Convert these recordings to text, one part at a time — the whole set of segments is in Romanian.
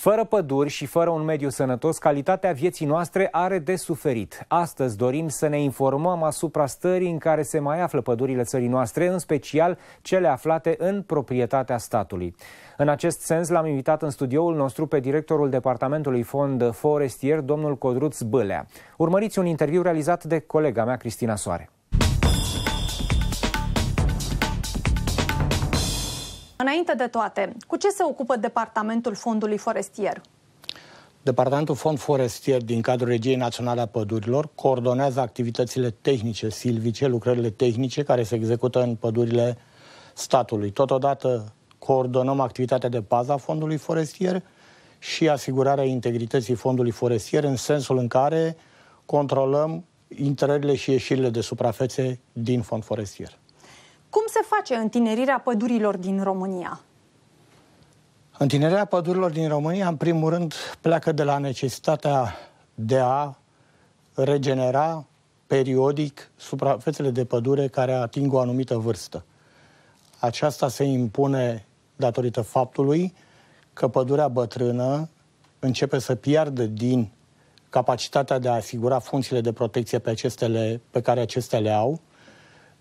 Fără păduri și fără un mediu sănătos, calitatea vieții noastre are de suferit. Astăzi dorim să ne informăm asupra stării în care se mai află pădurile țării noastre, în special cele aflate în proprietatea statului. În acest sens, l-am invitat în studioul nostru pe directorul Departamentului Fond Forestier, domnul Codruț Bâlea. Urmăriți un interviu realizat de colega mea, Cristina Soare. Înainte de toate, cu ce se ocupă Departamentul Fondului Forestier? Departamentul Fond Forestier din cadrul Regiei Naționale a Pădurilor coordonează activitățile tehnice silvice, lucrările tehnice care se execută în pădurile statului. Totodată coordonăm activitatea de bază a fondului forestier și asigurarea integrității fondului forestier în sensul în care controlăm intrările și ieșirile de suprafețe din fond forestier. Cum se face întinerirea pădurilor din România? Întinerirea pădurilor din România, în primul rând, pleacă de la necesitatea de a regenera periodic suprafețele de pădure care ating o anumită vârstă. Aceasta se impune datorită faptului că pădurea bătrână începe să piardă din capacitatea de a asigura funcțiile de protecție pe, acestele, pe care acestea le au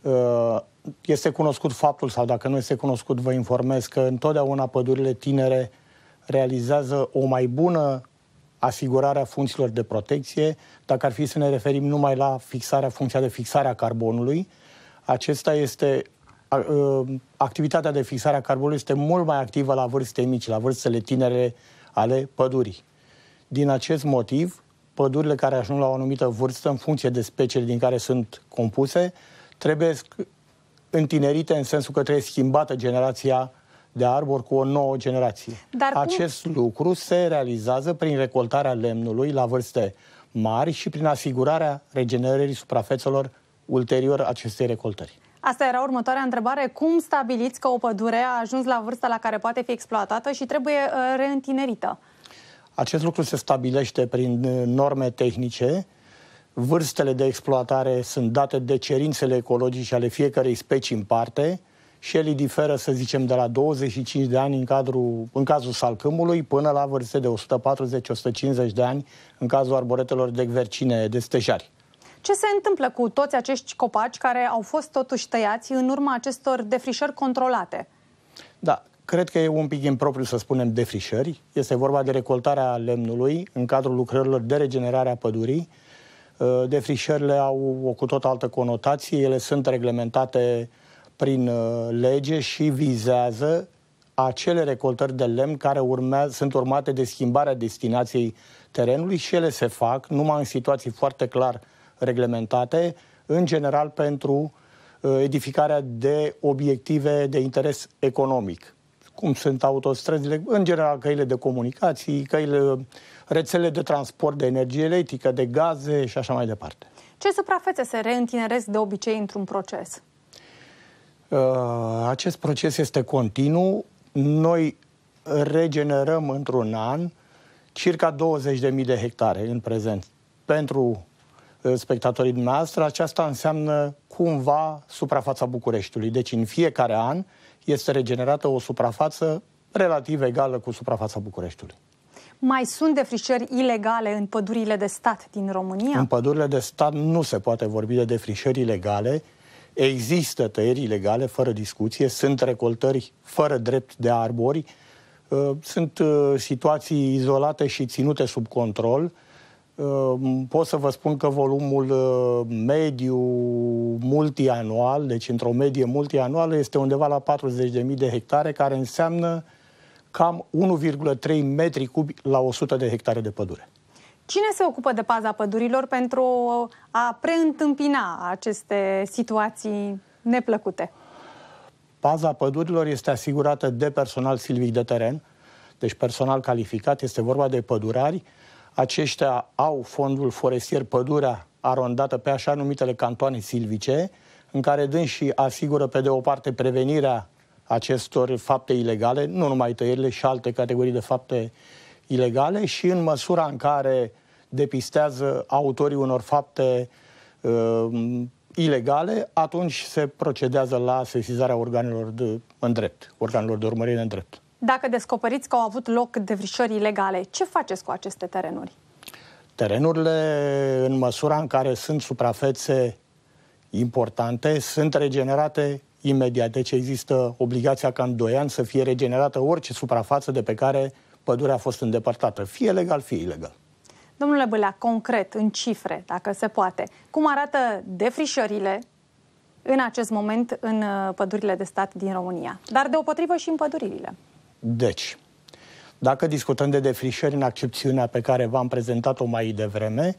Uh, este cunoscut faptul, sau dacă nu este cunoscut, vă informez că întotdeauna pădurile tinere realizează o mai bună asigurare a funcțiilor de protecție. Dacă ar fi să ne referim numai la fixarea, funcția de fixare a carbonului, acesta este uh, activitatea de fixare a carbonului este mult mai activă la vârste mici, la vârstele tinere ale pădurii. Din acest motiv, pădurile care ajung la o anumită vârstă, în funcție de speciile din care sunt compuse, trebuie întinerite în sensul că trebuie schimbată generația de arbor cu o nouă generație. Dar Acest cum... lucru se realizează prin recoltarea lemnului la vârste mari și prin asigurarea regenerării suprafețelor ulterior acestei recoltări. Asta era următoarea întrebare. Cum stabiliți că o pădure a ajuns la vârsta la care poate fi exploatată și trebuie uh, reîntinerită? Acest lucru se stabilește prin uh, norme tehnice vârstele de exploatare sunt date de cerințele ecologice ale fiecarei specii în parte și ele diferă, să zicem, de la 25 de ani în, cadrul, în cazul salcâmului până la vârste de 140-150 de ani în cazul arboretelor de vercine de stejari. Ce se întâmplă cu toți acești copaci care au fost totuși tăiați în urma acestor defrișări controlate? Da, cred că e un pic impropriu să spunem defrișări. Este vorba de recoltarea lemnului în cadrul lucrărilor de regenerare a pădurii, Uh, defrișările au o cu tot altă conotație, ele sunt reglementate prin uh, lege și vizează acele recoltări de lemn care urmea, sunt urmate de schimbarea destinației terenului și ele se fac numai în situații foarte clar reglementate, în general pentru uh, edificarea de obiective de interes economic cum sunt autostrăzile, în general căile de comunicații, căile, rețele de transport, de energie electrică, de gaze și așa mai departe. Ce suprafețe se reîntineresc de obicei într-un proces? Uh, acest proces este continuu. Noi regenerăm într-un an circa 20.000 de hectare în prezent. Pentru uh, spectatorii dumneavoastră, aceasta înseamnă cumva suprafața Bucureștiului. Deci în fiecare an este regenerată o suprafață relativ egală cu suprafața Bucureștiului. Mai sunt defrișări ilegale în pădurile de stat din România? În pădurile de stat nu se poate vorbi de defrișări ilegale. Există tăieri ilegale, fără discuție, sunt recoltări fără drept de arbori, ă, sunt ă, situații izolate și ținute sub control, Ehm, pot să vă spun că volumul ehm, mediu multianual, deci într-o medie multianuală, este undeva la 40.000 de hectare, care înseamnă cam 1,3 metri cubi la 100 de hectare de pădure. Cine se ocupă de paza pădurilor pentru a preîntâmpina aceste situații neplăcute? Paza pădurilor este asigurată de personal silvic de teren, deci personal calificat, este vorba de pădurari, uh, aceștia au fondul forestier Pădurea arondată pe așa numitele cantoane silvice, în care dânsii asigură pe de o parte prevenirea acestor fapte ilegale, nu numai tăierile și alte categorii de fapte ilegale și în măsura în care depistează autorii unor fapte uh, ilegale, atunci se procedează la sesizarea organelor de, în drept, organelor de urmărire în drept. Dacă descoperiți că au avut loc devrișări ilegale, ce faceți cu aceste terenuri? Terenurile, în măsura în care sunt suprafețe importante, sunt regenerate imediat. Deci există obligația ca în 2 ani să fie regenerată orice suprafață de pe care pădurea a fost îndepărtată, fie legal, fie ilegal. Domnule Bâlea, concret, în cifre, dacă se poate, cum arată defrișările în acest moment în uh, pădurile de stat din România, dar deopotrivă și în pădurile? Deci, dacă discutăm de defrișări în accepțiunea pe care v-am prezentat-o mai devreme,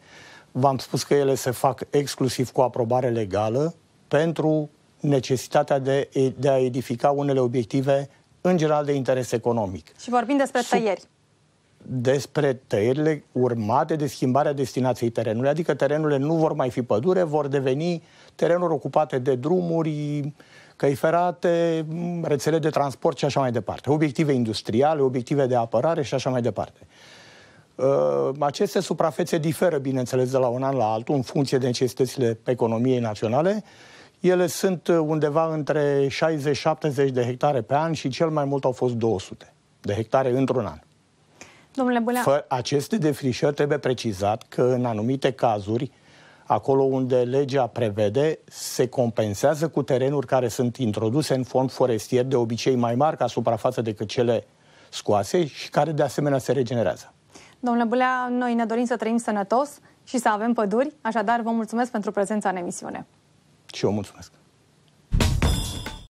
v-am spus că ele se fac exclusiv cu aprobare legală pentru necesitatea de, de a edifica unele obiective, în general, de interes economic. Și vorbim despre tăieri. Despre tăierile urmate de schimbarea destinației terenului, adică terenurile nu vor mai fi pădure, vor deveni terenuri ocupate de drumuri, căi ferate, rețele de transport și așa mai departe, obiective industriale, obiective de apărare și așa mai departe. Uh, aceste suprafețe diferă, bineînțeles, de la un an la altul, în funcție de necesitățile economiei naționale. Ele sunt uh, undeva între 60-70 de hectare pe an și cel mai mult au fost 200 de hectare într-un an. Domnule Bulea... aceste defrișări trebuie precizat că în anumite cazuri acolo unde legea prevede, se compensează cu terenuri care sunt introduse în fond forestier, de obicei mai mari ca suprafață decât cele scoase și care de asemenea se regenerează. Domnule Bulea, noi ne dorim să trăim sănătos și să avem păduri, așadar vă mulțumesc pentru prezența în emisiune. Și eu mulțumesc.